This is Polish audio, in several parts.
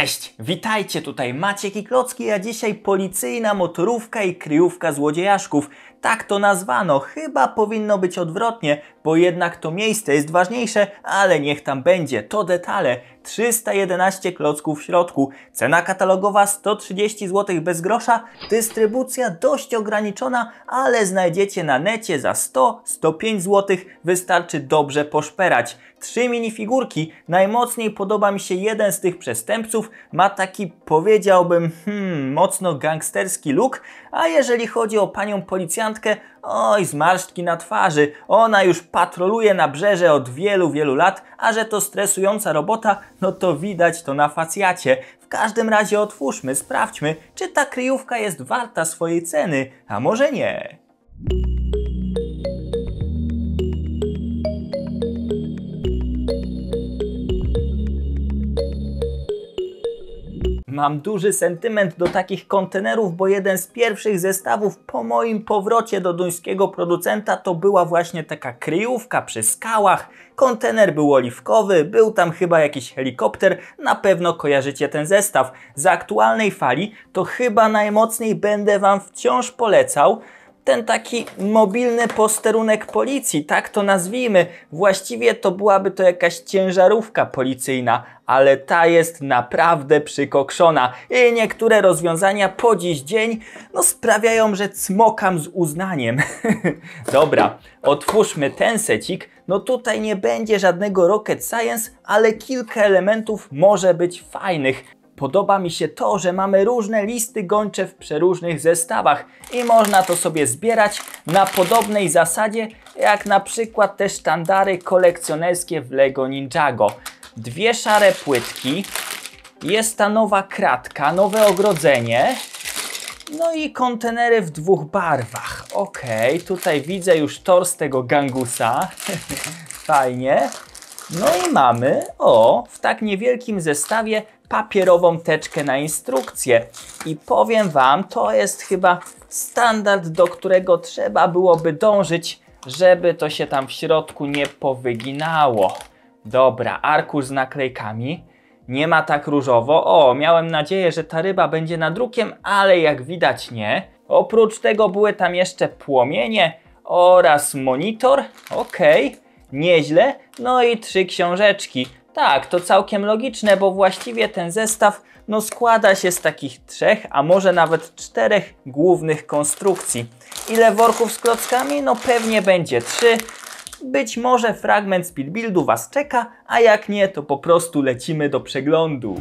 Cześć, witajcie tutaj Maciek i Klocki, a dzisiaj policyjna motorówka i kryjówka złodziejaszków. Tak to nazwano, chyba powinno być odwrotnie, bo jednak to miejsce jest ważniejsze, ale niech tam będzie, to detale. 311 klocków w środku, cena katalogowa 130 zł bez grosza, dystrybucja dość ograniczona, ale znajdziecie na necie za 100-105 zł, wystarczy dobrze poszperać. Trzy minifigurki, najmocniej podoba mi się jeden z tych przestępców, ma taki powiedziałbym hmm, mocno gangsterski look, a jeżeli chodzi o panią policjantę, policjantkę, oj, zmarszczki na twarzy. Ona już patroluje na brzeże od wielu, wielu lat, a że to stresująca robota, no to widać to na facjacie. W każdym razie otwórzmy, sprawdźmy, czy ta kryjówka jest warta swojej ceny, a może nie. Mam duży sentyment do takich kontenerów, bo jeden z pierwszych zestawów po moim powrocie do duńskiego producenta to była właśnie taka kryjówka przy skałach. Kontener był oliwkowy, był tam chyba jakiś helikopter, na pewno kojarzycie ten zestaw. Z aktualnej fali to chyba najmocniej będę Wam wciąż polecał ten taki mobilny posterunek policji, tak to nazwijmy. Właściwie to byłaby to jakaś ciężarówka policyjna, ale ta jest naprawdę przykokszona i niektóre rozwiązania po dziś dzień no, sprawiają, że cmokam z uznaniem. Dobra, otwórzmy ten secik. No tutaj nie będzie żadnego rocket science, ale kilka elementów może być fajnych. Podoba mi się to, że mamy różne listy gończe w przeróżnych zestawach i można to sobie zbierać na podobnej zasadzie jak na przykład te sztandary kolekcjonerskie w LEGO Ninjago. Dwie szare płytki, jest ta nowa kratka, nowe ogrodzenie, no i kontenery w dwóch barwach. Okej, tutaj widzę już tor z tego gangusa. Fajnie. No i mamy, o, w tak niewielkim zestawie papierową teczkę na instrukcję. I powiem Wam, to jest chyba standard, do którego trzeba byłoby dążyć, żeby to się tam w środku nie powyginało. Dobra, arkusz z naklejkami. Nie ma tak różowo. O, miałem nadzieję, że ta ryba będzie nadrukiem, ale jak widać nie. Oprócz tego były tam jeszcze płomienie oraz monitor. Okej, okay, nieźle. No i trzy książeczki. Tak, to całkiem logiczne, bo właściwie ten zestaw no, składa się z takich trzech, a może nawet czterech głównych konstrukcji. Ile worków z klockami? No pewnie będzie trzy. Być może fragment speedbuildu Was czeka, a jak nie, to po prostu lecimy do przeglądu.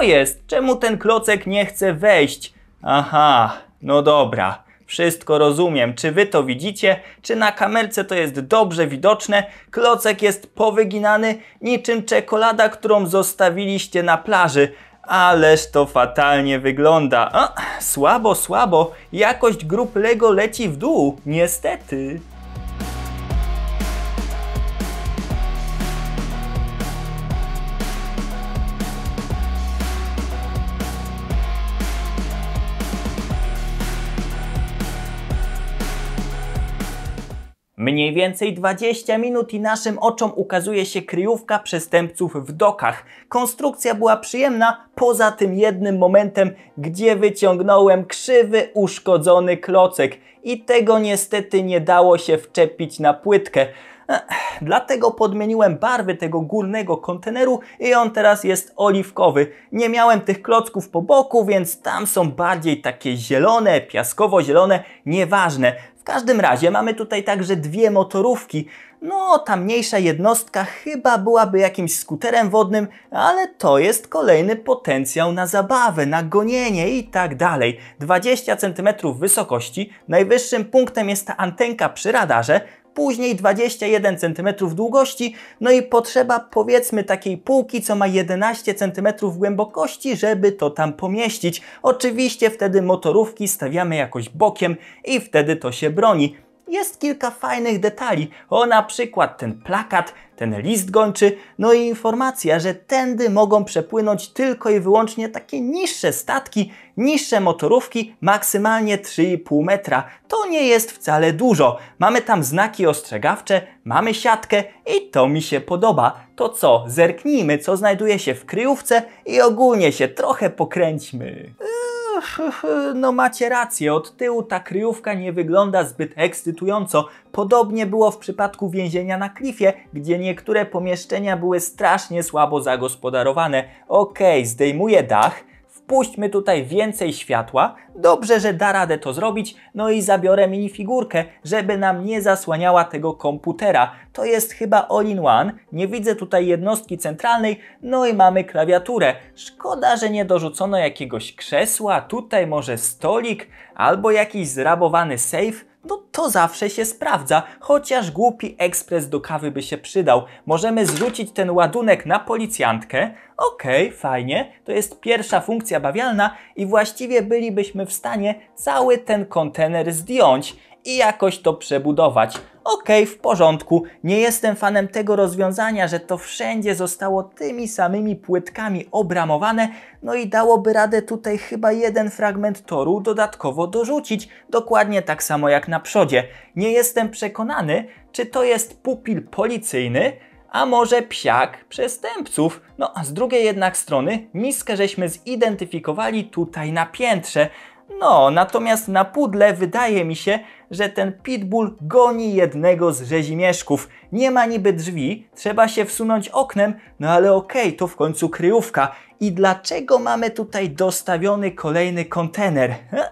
Co jest? Czemu ten klocek nie chce wejść? Aha, no dobra. Wszystko rozumiem. Czy wy to widzicie? Czy na kamerce to jest dobrze widoczne? Klocek jest powyginany niczym czekolada, którą zostawiliście na plaży. Ależ to fatalnie wygląda. A, słabo, słabo. Jakość grup Lego leci w dół. Niestety. Mniej więcej 20 minut i naszym oczom ukazuje się kryjówka przestępców w dokach. Konstrukcja była przyjemna, poza tym jednym momentem, gdzie wyciągnąłem krzywy, uszkodzony klocek. I tego niestety nie dało się wczepić na płytkę. Dlatego podmieniłem barwy tego górnego konteneru i on teraz jest oliwkowy. Nie miałem tych klocków po boku, więc tam są bardziej takie zielone, piaskowo-zielone, nieważne. W każdym razie mamy tutaj także dwie motorówki. No, ta mniejsza jednostka chyba byłaby jakimś skuterem wodnym, ale to jest kolejny potencjał na zabawę, na gonienie i tak dalej. 20 cm wysokości, najwyższym punktem jest ta antenka przy radarze, później 21 cm długości, no i potrzeba powiedzmy takiej półki, co ma 11 cm głębokości, żeby to tam pomieścić. Oczywiście wtedy motorówki stawiamy jakoś bokiem i wtedy to się broni jest kilka fajnych detali, o na przykład ten plakat, ten list gończy, no i informacja, że tędy mogą przepłynąć tylko i wyłącznie takie niższe statki, niższe motorówki, maksymalnie 3,5 metra. To nie jest wcale dużo. Mamy tam znaki ostrzegawcze, mamy siatkę i to mi się podoba. To co, zerknijmy, co znajduje się w kryjówce i ogólnie się trochę pokręćmy no macie rację, od tyłu ta kryjówka nie wygląda zbyt ekscytująco. Podobnie było w przypadku więzienia na klifie, gdzie niektóre pomieszczenia były strasznie słabo zagospodarowane. Okej, okay, zdejmuję dach, Puśćmy tutaj więcej światła. Dobrze, że da radę to zrobić. No i zabiorę minifigurkę, żeby nam nie zasłaniała tego komputera. To jest chyba all-in-one. Nie widzę tutaj jednostki centralnej. No i mamy klawiaturę. Szkoda, że nie dorzucono jakiegoś krzesła. Tutaj może stolik albo jakiś zrabowany safe no to zawsze się sprawdza, chociaż głupi ekspres do kawy by się przydał. Możemy zrzucić ten ładunek na policjantkę. Okej, okay, fajnie, to jest pierwsza funkcja bawialna i właściwie bylibyśmy w stanie cały ten kontener zdjąć i jakoś to przebudować okej, okay, w porządku, nie jestem fanem tego rozwiązania, że to wszędzie zostało tymi samymi płytkami obramowane, no i dałoby radę tutaj chyba jeden fragment toru dodatkowo dorzucić, dokładnie tak samo jak na przodzie. Nie jestem przekonany, czy to jest pupil policyjny, a może psiak przestępców. No, a z drugiej jednak strony miskę żeśmy zidentyfikowali tutaj na piętrze, no, natomiast na pudle wydaje mi się, że ten pitbull goni jednego z rzezimieszków. Nie ma niby drzwi, trzeba się wsunąć oknem, no ale okej, okay, to w końcu kryjówka. I dlaczego mamy tutaj dostawiony kolejny kontener?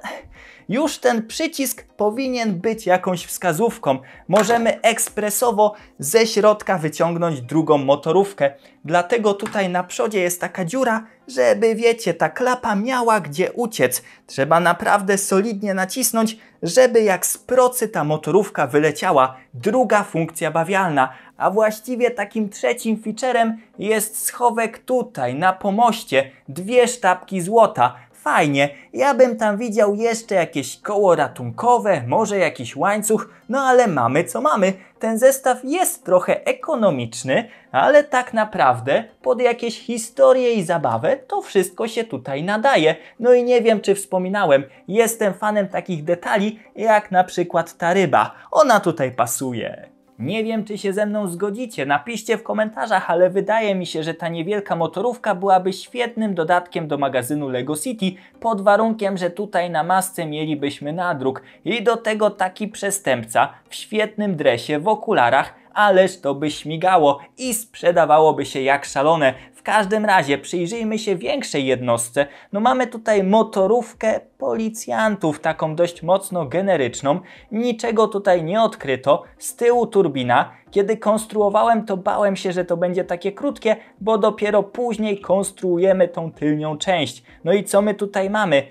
już ten przycisk powinien być jakąś wskazówką. Możemy ekspresowo ze środka wyciągnąć drugą motorówkę. Dlatego tutaj na przodzie jest taka dziura, żeby wiecie, ta klapa miała gdzie uciec. Trzeba naprawdę solidnie nacisnąć, żeby jak z procy ta motorówka wyleciała. Druga funkcja bawialna, a właściwie takim trzecim featurem jest schowek tutaj na pomoście, dwie sztabki złota. Fajnie, ja bym tam widział jeszcze jakieś koło ratunkowe, może jakiś łańcuch, no ale mamy co mamy. Ten zestaw jest trochę ekonomiczny, ale tak naprawdę pod jakieś historie i zabawę to wszystko się tutaj nadaje. No i nie wiem, czy wspominałem, jestem fanem takich detali jak na przykład ta ryba. Ona tutaj pasuje. Nie wiem, czy się ze mną zgodzicie. Napiszcie w komentarzach, ale wydaje mi się, że ta niewielka motorówka byłaby świetnym dodatkiem do magazynu LEGO City, pod warunkiem, że tutaj na masce mielibyśmy nadruk. I do tego taki przestępca w świetnym dresie, w okularach, ależ to by śmigało i sprzedawałoby się jak szalone każdym razie przyjrzyjmy się większej jednostce. No mamy tutaj motorówkę policjantów, taką dość mocno generyczną. Niczego tutaj nie odkryto. Z tyłu turbina. Kiedy konstruowałem to bałem się, że to będzie takie krótkie, bo dopiero później konstruujemy tą tylnią część. No i co my tutaj mamy?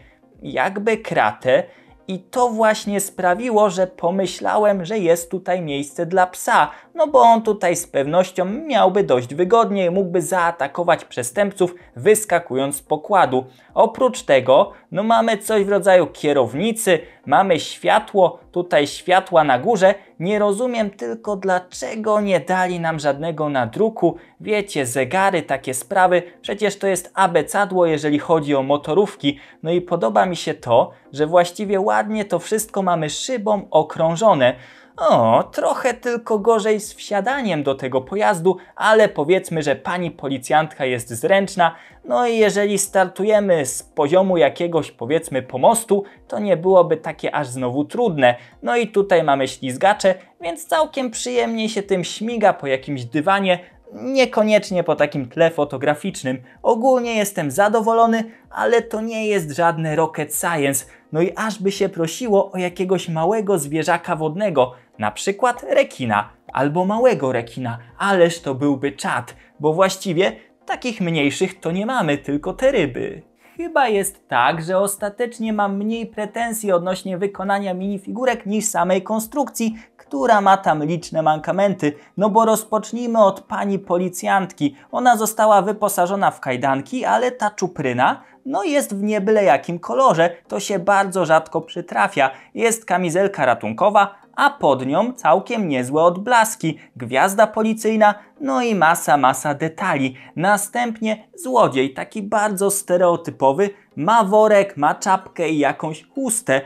Jakby kratę, i to właśnie sprawiło, że pomyślałem, że jest tutaj miejsce dla psa, no bo on tutaj z pewnością miałby dość wygodnie, mógłby zaatakować przestępców wyskakując z pokładu. Oprócz tego, no mamy coś w rodzaju kierownicy, mamy światło, tutaj światła na górze, nie rozumiem tylko dlaczego nie dali nam żadnego nadruku. Wiecie, zegary, takie sprawy, przecież to jest abecadło, jeżeli chodzi o motorówki. No i podoba mi się to, że właściwie ładnie to wszystko mamy szybą okrążone. O, trochę tylko gorzej z wsiadaniem do tego pojazdu, ale powiedzmy, że pani policjantka jest zręczna, no i jeżeli startujemy z poziomu jakiegoś powiedzmy pomostu, to nie byłoby takie aż znowu trudne. No i tutaj mamy ślizgacze, więc całkiem przyjemnie się tym śmiga po jakimś dywanie, niekoniecznie po takim tle fotograficznym. Ogólnie jestem zadowolony, ale to nie jest żadne rocket science. No i aż by się prosiło o jakiegoś małego zwierzaka wodnego, na przykład rekina albo małego rekina, ależ to byłby czad, bo właściwie takich mniejszych to nie mamy, tylko te ryby. Chyba jest tak, że ostatecznie mam mniej pretensji odnośnie wykonania minifigurek niż samej konstrukcji, która ma tam liczne mankamenty. No bo rozpocznijmy od pani policjantki. Ona została wyposażona w kajdanki, ale ta czupryna no jest w niebyle jakim kolorze. To się bardzo rzadko przytrafia. Jest kamizelka ratunkowa, a pod nią całkiem niezłe odblaski, gwiazda policyjna, no i masa, masa detali. Następnie złodziej, taki bardzo stereotypowy, ma worek, ma czapkę i jakąś chustę.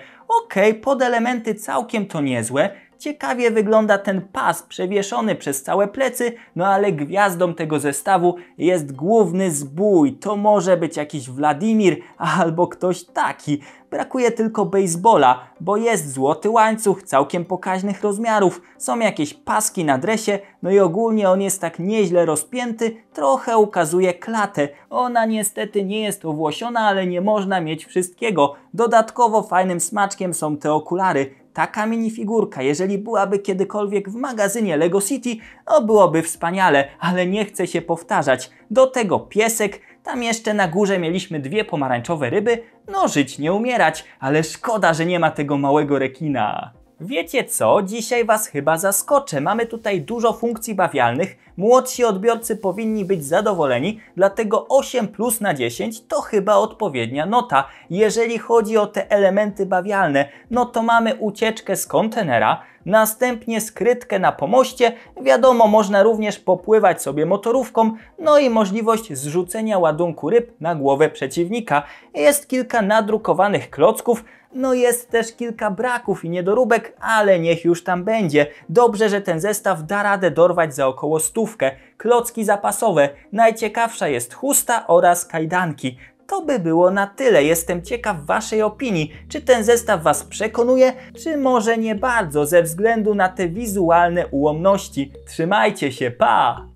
Okej, okay, pod elementy całkiem to niezłe, Ciekawie wygląda ten pas przewieszony przez całe plecy, no ale gwiazdą tego zestawu jest główny zbój. To może być jakiś Wladimir albo ktoś taki. Brakuje tylko baseballa, bo jest złoty łańcuch całkiem pokaźnych rozmiarów, są jakieś paski na dresie, no i ogólnie on jest tak nieźle rozpięty, trochę ukazuje klatę. Ona niestety nie jest owłosiona, ale nie można mieć wszystkiego. Dodatkowo fajnym smaczkiem są te okulary taka minifigurka, jeżeli byłaby kiedykolwiek w magazynie LEGO City, no byłoby wspaniale, ale nie chcę się powtarzać. Do tego piesek, tam jeszcze na górze mieliśmy dwie pomarańczowe ryby, no żyć nie umierać, ale szkoda, że nie ma tego małego rekina. Wiecie co, dzisiaj Was chyba zaskoczę. Mamy tutaj dużo funkcji bawialnych. Młodsi odbiorcy powinni być zadowoleni, dlatego 8 plus na 10 to chyba odpowiednia nota. Jeżeli chodzi o te elementy bawialne, no to mamy ucieczkę z kontenera, następnie skrytkę na pomoście, wiadomo można również popływać sobie motorówką, no i możliwość zrzucenia ładunku ryb na głowę przeciwnika. Jest kilka nadrukowanych klocków, no jest też kilka braków i niedoróbek, ale niech już tam będzie. Dobrze, że ten zestaw da radę dorwać za około stówkę. Klocki zapasowe, najciekawsza jest chusta oraz kajdanki. To by było na tyle. Jestem ciekaw Waszej opinii. Czy ten zestaw Was przekonuje, czy może nie bardzo, ze względu na te wizualne ułomności. Trzymajcie się, pa!